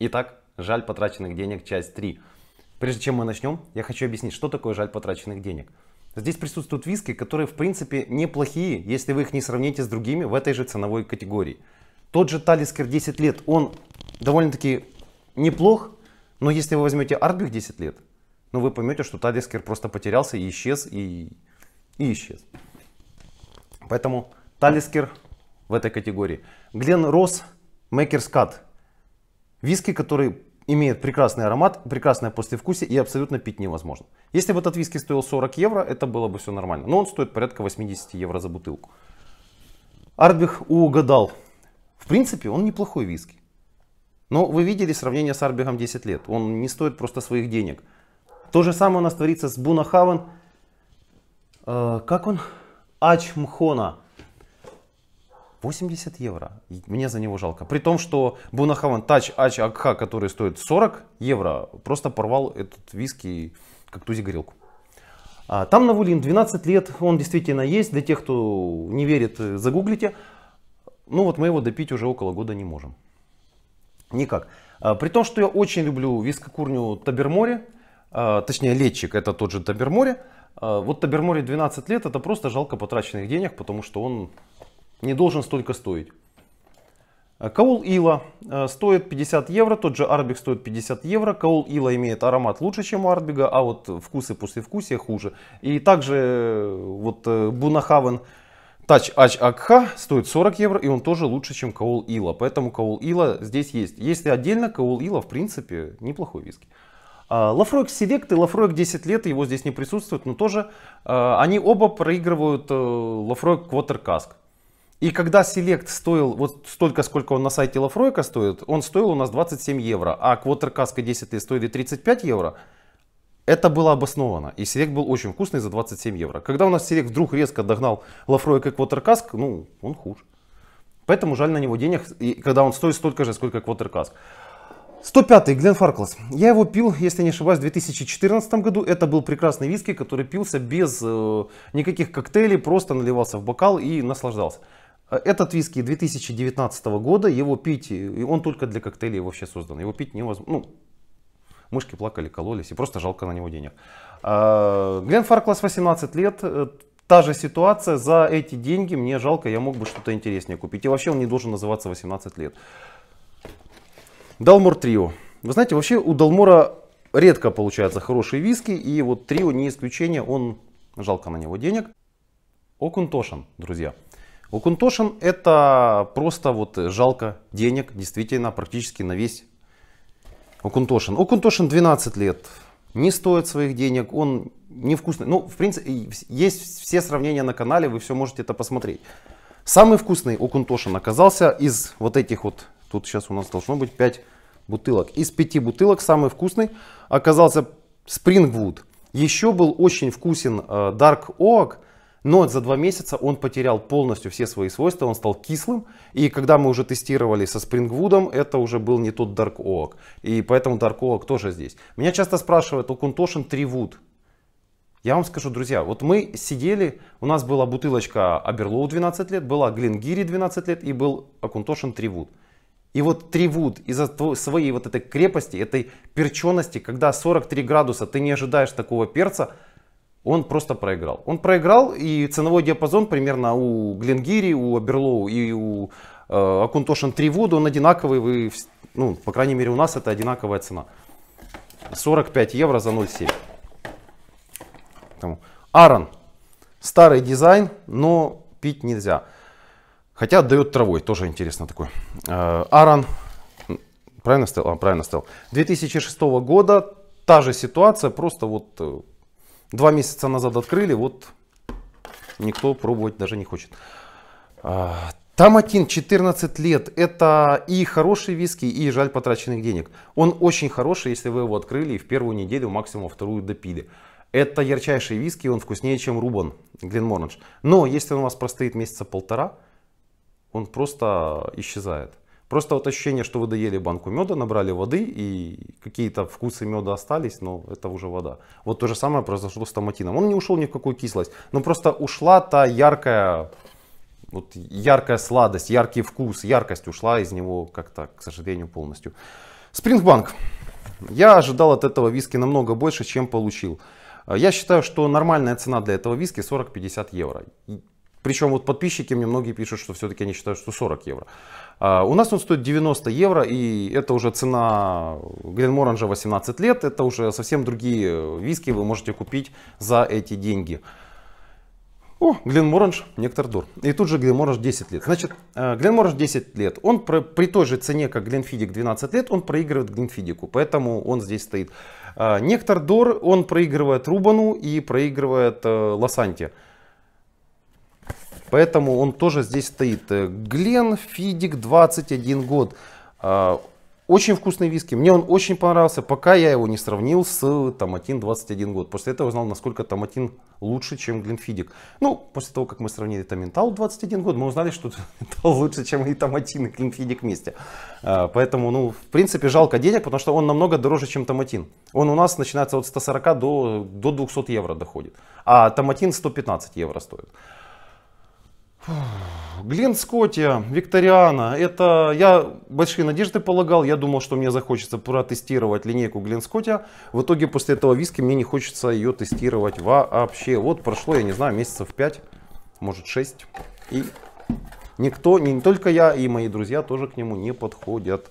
Итак, жаль потраченных денег, часть 3. Прежде чем мы начнем, я хочу объяснить, что такое жаль потраченных денег. Здесь присутствуют виски, которые в принципе неплохие, если вы их не сравните с другими в этой же ценовой категории. Тот же Талискер 10 лет, он довольно-таки неплох, но если вы возьмете Артбих 10 лет, ну вы поймете, что Талискер просто потерялся и исчез, и, и исчез. Поэтому Талискер в этой категории. Глен Рос, Maker's Cut Виски, который имеет прекрасный аромат, прекрасное послевкусие и абсолютно пить невозможно. Если бы этот виски стоил 40 евро, это было бы все нормально. Но он стоит порядка 80 евро за бутылку. Ардбих угадал. В принципе, он неплохой виски. Но вы видели сравнение с Арбигом 10 лет. Он не стоит просто своих денег. То же самое у нас творится с Бунахавен. Э, как он? Ачмхона. Мхона. 80 евро. И мне за него жалко. При том, что Бунахаван Тач Ач Акха, который стоит 40 евро, просто порвал этот виски как тузи горелку. А, там вулин 12 лет, он действительно есть. Для тех, кто не верит, э, загуглите. Ну вот мы его допить уже около года не можем. Никак. А, при том, что я очень люблю вискокурню Таберморе, а, точнее Летчик, это тот же Таберморе. А, вот Табермори 12 лет, это просто жалко потраченных денег, потому что он не должен столько стоить. Э, Каул Ила э, стоит 50 евро, тот же Арбик стоит 50 евро. Каул Ила имеет аромат лучше, чем у Арбига, а вот вкусы послевкусия хуже. И также э, вот Бунахавен Тач Ач Акха стоит 40 евро, и он тоже лучше, чем Каул Ила. Поэтому Каул Ила здесь есть. Если отдельно, Каул Ила в принципе неплохой виски. А, Лафройк Селект и Лафройк 10 лет, его здесь не присутствует, но тоже они оба проигрывают Лафройк Квотеркаск. И когда Select стоил вот столько, сколько он на сайте Лафройка стоит, он стоил у нас 27 евро, а Quarter Casco 10 стоили 35 евро, это было обосновано. И Select был очень вкусный за 27 евро. Когда у нас Select вдруг резко догнал Лафройка и Quarter ну, он хуже. Поэтому жаль на него денег, и когда он стоит столько же, сколько Квотеркаск, Cask. 105-й Глен Фарклас. Я его пил, если не ошибаюсь, в 2014 году. Это был прекрасный виски, который пился без э, никаких коктейлей, просто наливался в бокал и наслаждался. Этот виски 2019 года, его пить, и он только для коктейлей вообще создан. Его пить невозможно. Ну, мышки плакали, кололись, и просто жалко на него денег. Глен Фарклас 18 лет, э, та же ситуация, за эти деньги мне жалко, я мог бы что-то интереснее купить. И вообще он не должен называться 18 лет. Далмор Трио. Вы знаете, вообще у Далмора редко получаются хорошие виски, и вот Трио не исключение, он жалко на него денег. Окунтошин, друзья. Лукунтошин это просто вот жалко денег, действительно, практически на весь Окунтошин. Окунтошин 12 лет. Не стоит своих денег, он невкусный. Ну, в принципе, есть все сравнения на канале, вы все можете это посмотреть. Самый вкусный Окунтошин оказался из вот этих вот, тут сейчас у нас должно быть 5 бутылок. Из 5 бутылок самый вкусный оказался Спрингвуд. Еще был очень вкусен э, Dark Oak, но за два месяца он потерял полностью все свои свойства, он стал кислым, и когда мы уже тестировали со Спрингвудом, это уже был не тот Dark Oak, и поэтому Dark Oak тоже здесь. Меня часто спрашивают, у «А Кунтошин 3 Wood, я вам скажу, друзья, вот мы сидели, у нас была бутылочка Аберлоу 12 лет, была Глингири 12 лет и был Акунтошин Тривуд. И вот Тривуд из-за своей вот этой крепости, этой перчености, когда 43 градуса, ты не ожидаешь такого перца, он просто проиграл. Он проиграл, и ценовой диапазон примерно у Гленгири, у Аберлоу и у э, Акунтошин 3 Вуд, он одинаковый, вы, ну, по крайней мере, у нас это одинаковая цена. 45 евро за 0,7. Аран. Старый дизайн, но пить нельзя. Хотя дает травой, тоже интересно такой. Э, Аран. Правильно стоял? А, правильно стоял. 2006 года, та же ситуация, просто вот э, Два месяца назад открыли, вот никто пробовать даже не хочет. А, Таматин 14 лет. Это и хороший виски, и жаль потраченных денег. Он очень хороший, если вы его открыли и в первую неделю, максимум вторую допили. Это ярчайший виски, он вкуснее, чем Рубан Гленморнедж. Но если он у вас простоит месяца полтора, он просто исчезает. Просто вот ощущение, что вы доели банку меда, набрали воды и какие-то вкусы меда остались, но это уже вода. Вот то же самое произошло с томатином. Он не ушел ни в какую кислость, но просто ушла та яркая, вот яркая сладость, яркий вкус, яркость ушла из него как-то, к сожалению, полностью. Спрингбанк. Я ожидал от этого виски намного больше, чем получил. Я считаю, что нормальная цена для этого виски 40-50 евро. Причем вот подписчики мне многие пишут, что все-таки они считают, что 40 евро. А у нас он стоит 90 евро, и это уже цена Гленморанжа 18 лет. Это уже совсем другие э, виски вы можете купить за эти деньги. О, Гленморанж, Нектар Дур. И тут же Гленморанж 10 лет. Значит, Гленморанж э, 10 лет. Он про, при той же цене, как Гленфидик 12 лет, он проигрывает Гленфидику. Поэтому он здесь стоит. А, Нектар Дур, он проигрывает Рубану и проигрывает э, Лосанте. Э, Поэтому он тоже здесь стоит. Э, Глен Фидик 21 год. А, очень вкусный виски. Мне он очень понравился, пока я его не сравнил с Томатин 21 год. После этого узнал, насколько Томатин лучше, чем Глинфидик. Ну, после того, как мы сравнили Томентал 21 год, мы узнали, что Томентал лучше, чем и Томатин, и Глинфидик вместе. А, поэтому, ну, в принципе, жалко денег, потому что он намного дороже, чем Томатин. Он у нас начинается от 140 до, до 200 евро доходит. А Томатин 115 евро стоит. Глен Скотти, Викториана, это я большие надежды полагал, я думал, что мне захочется протестировать линейку Глен Скотти, в итоге после этого виски мне не хочется ее тестировать вообще. Вот прошло, я не знаю, месяцев 5, может 6, и никто, не только я и мои друзья тоже к нему не подходят.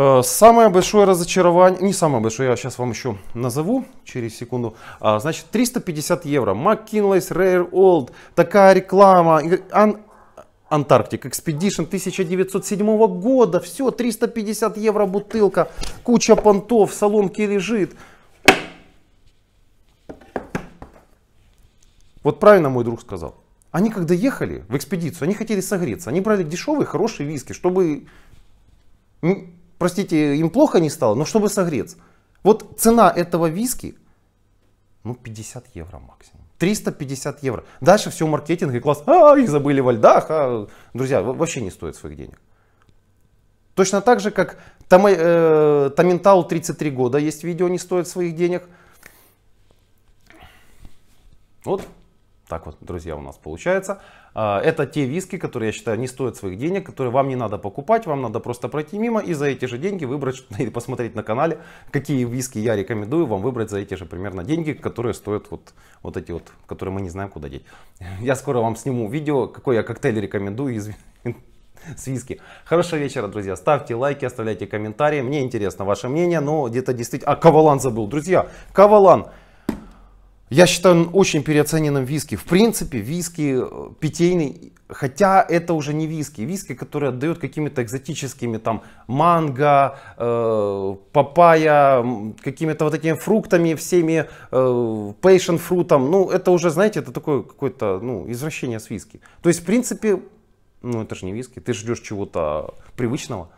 Э, самое большое разочарование, не самое большое, я сейчас вам еще назову через секунду. А, значит, 350 евро. McKinley's Rare Old. Такая реклама. Ан Антарктик Expedition 1907 года. Все, 350 евро бутылка. Куча понтов, соломки лежит. Вот правильно мой друг сказал. Они когда ехали в экспедицию, они хотели согреться. Они брали дешевые, хорошие виски, чтобы простите, им плохо не стало, но чтобы согреться. Вот цена этого виски, ну 50 евро максимум. 350 евро. Дальше все маркетинг и класс. А, их забыли во льдах. А, друзья, вообще не стоит своих денег. Точно так же, как там, э, Таменталу 33 года есть видео, не стоит своих денег. Вот так вот, друзья, у нас получается. А, это те виски, которые, я считаю, не стоят своих денег, которые вам не надо покупать, вам надо просто пройти мимо и за эти же деньги выбрать или посмотреть на канале, какие виски я рекомендую вам выбрать за эти же примерно деньги, которые стоят вот, вот эти вот, которые мы не знаем куда деть. Я скоро вам сниму видео, какой я коктейль рекомендую из с виски. Хорошего вечера, друзья. Ставьте лайки, оставляйте комментарии. Мне интересно ваше мнение, но где-то действительно... А, Кавалан забыл. Друзья, Кавалан я считаю он очень переоцененным виски. В принципе, виски э, питейный, хотя это уже не виски. Виски, которые отдают какими-то экзотическими, там, манго, э, папайя, какими-то вот этими фруктами, всеми, э, пейшн фрутом. Ну, это уже, знаете, это такое какое-то, ну, извращение с виски. То есть, в принципе, ну, это же не виски. Ты ждешь чего-то привычного.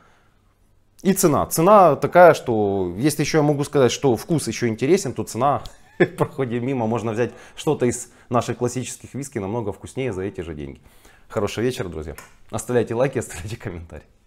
И цена. Цена такая, что если еще я могу сказать, что вкус еще интересен, то цена проходим мимо, можно взять что-то из наших классических виски намного вкуснее за эти же деньги. Хорошего вечера, друзья. Оставляйте лайки, оставляйте комментарии.